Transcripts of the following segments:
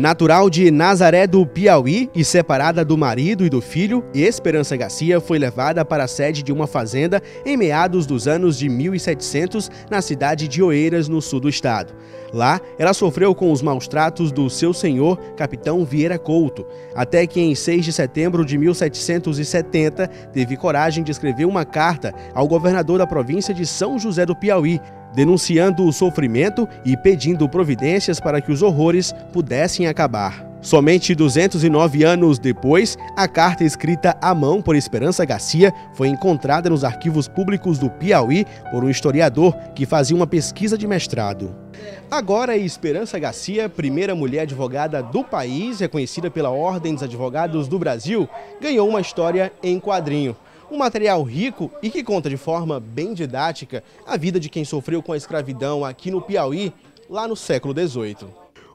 Natural de Nazaré do Piauí e separada do marido e do filho, Esperança Garcia foi levada para a sede de uma fazenda em meados dos anos de 1700 na cidade de Oeiras, no sul do estado. Lá, ela sofreu com os maus tratos do seu senhor, capitão Vieira Couto, até que em 6 de setembro de 1770 teve coragem de escrever uma carta ao governador da província de São José do Piauí, denunciando o sofrimento e pedindo providências para que os horrores pudessem acabar. Somente 209 anos depois, a carta escrita à mão por Esperança Garcia foi encontrada nos arquivos públicos do Piauí por um historiador que fazia uma pesquisa de mestrado. Agora, Esperança Garcia, primeira mulher advogada do país, reconhecida pela Ordem dos Advogados do Brasil, ganhou uma história em quadrinho. Um material rico e que conta de forma bem didática a vida de quem sofreu com a escravidão aqui no Piauí, lá no século XVIII.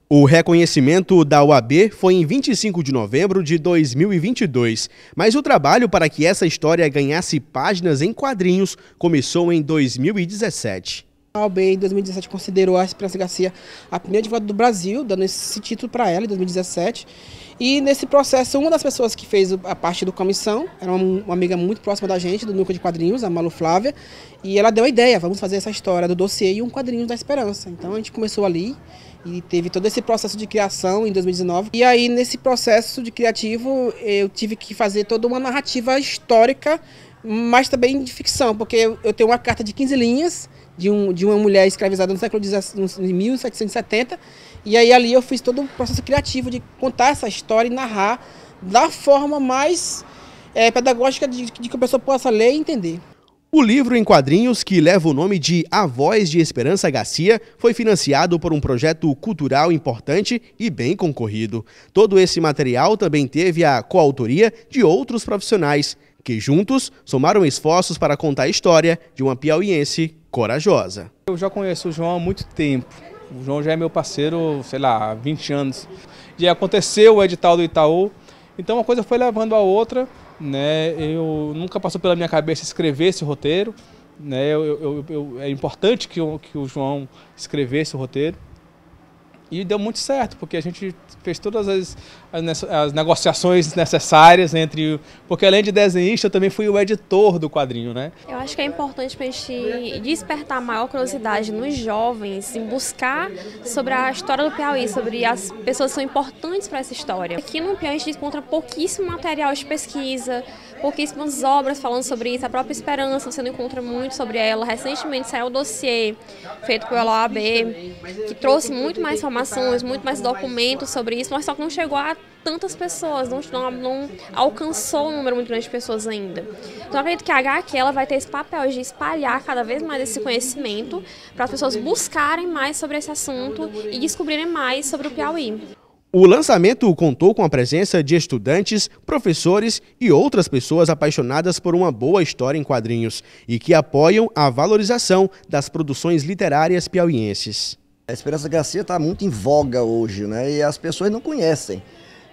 O reconhecimento da UAB foi em 25 de novembro de 2022, mas o trabalho para que essa história ganhasse páginas em quadrinhos começou em 2017. A OAB em 2017 considerou a Esperança Garcia a primeira advogada do Brasil, dando esse título para ela em 2017. E nesse processo, uma das pessoas que fez a parte do comissão era uma, uma amiga muito próxima da gente, do núcleo de quadrinhos, a Malu Flávia, e ela deu a ideia, vamos fazer essa história do dossiê e um quadrinho da Esperança. Então a gente começou ali e teve todo esse processo de criação em 2019. E aí nesse processo de criativo, eu tive que fazer toda uma narrativa histórica, mas também de ficção, porque eu tenho uma carta de 15 linhas de, um, de uma mulher escravizada no século 1770. E aí ali eu fiz todo o processo criativo de contar essa história e narrar da forma mais é, pedagógica de, de que a pessoa possa ler e entender. O livro em quadrinhos, que leva o nome de A Voz de Esperança Garcia, foi financiado por um projeto cultural importante e bem concorrido. Todo esse material também teve a coautoria de outros profissionais, que juntos somaram esforços para contar a história de uma piauiense corajosa. Eu já conheço o João há muito tempo. O João já é meu parceiro, sei lá, há 20 anos. E aconteceu o edital do Itaú, então uma coisa foi levando a outra né? Eu nunca passou pela minha cabeça escrever esse roteiro, né? Eu, eu, eu é importante que, o que o João escrevesse o roteiro. E deu muito certo, porque a gente fez todas as, as, as, negociações necessárias entre. Porque além de desenhista, eu também fui o editor do quadrinho, né? Eu acho que é importante para a gente despertar maior curiosidade nos jovens, em buscar sobre a história do Piauí, sobre as pessoas que são importantes para essa história. Aqui no Piauí a gente encontra pouquíssimo material de pesquisa, pouquíssimas obras falando sobre isso. A própria Esperança, você não encontra muito sobre ela. Recentemente saiu o dossiê feito pela OAB, que trouxe muito mais informações, muito mais documentos sobre isso, mas só que não chegou a tantas pessoas, não, não, não, alcançou um número muito grande de pessoas ainda. Então acredito que a HQ ela vai ter esse papel de espalhar cada vez mais esse conhecimento para as pessoas buscarem mais sobre esse assunto e descobrirem mais sobre o Piauí. O lançamento contou com a presença de estudantes, professores e outras pessoas apaixonadas por uma boa história em quadrinhos e que apoiam a valorização das produções literárias piauienses. A Esperança Garcia está muito em voga hoje, né? E as pessoas não conhecem.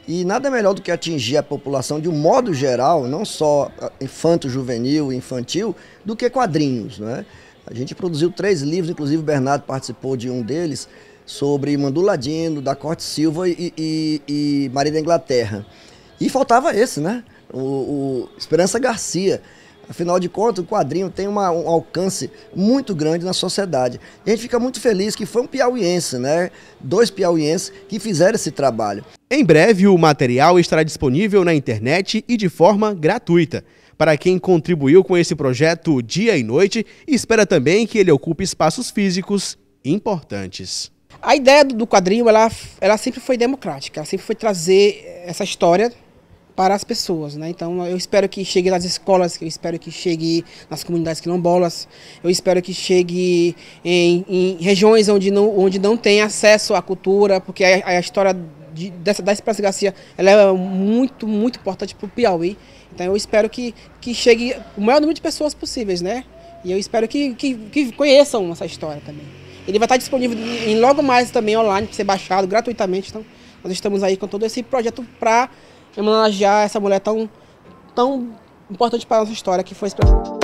E nada melhor do que atingir a população de um modo geral, não só ah, infanto-juvenil, infantil, do que quadrinhos, né? A gente produziu três livros, inclusive o Bernardo participou de um deles, sobre Manduladino, da Corte Silva e, e, e Maria da Inglaterra. E faltava esse, né? O, o, Esperança Garcia. Afinal de contas, o quadrinho tem uma, um alcance muito grande na sociedade. E a gente fica muito feliz que foi um piauiense, né? Dois piauienses que fizeram esse trabalho. Em breve, o material estará disponível na internet e de forma gratuita. Para quem contribuiu com esse projeto dia e noite, espera também que ele ocupe espaços físicos importantes. A ideia do, quadrinho, ela, ela sempre foi democrática, ela sempre foi trazer essa história para as pessoas, né? Então eu espero que chegue nas escolas, eu espero que chegue nas comunidades quilombolas, eu espero que chegue em, em regiões onde não, onde não tem acesso à cultura, porque a, a história de, dessa, da Expressa Garcia ela é muito, muito importante para o Piauí. Então eu espero que, que chegue o maior número de pessoas possíveis, né? E eu espero que, que, que conheçam essa história também. Ele vai estar disponível em logo mais também online para ser baixado gratuitamente. Então, nós estamos aí com todo esse projeto para homenagear essa mulher tão, tão importante para a nossa história que foi esse projeto.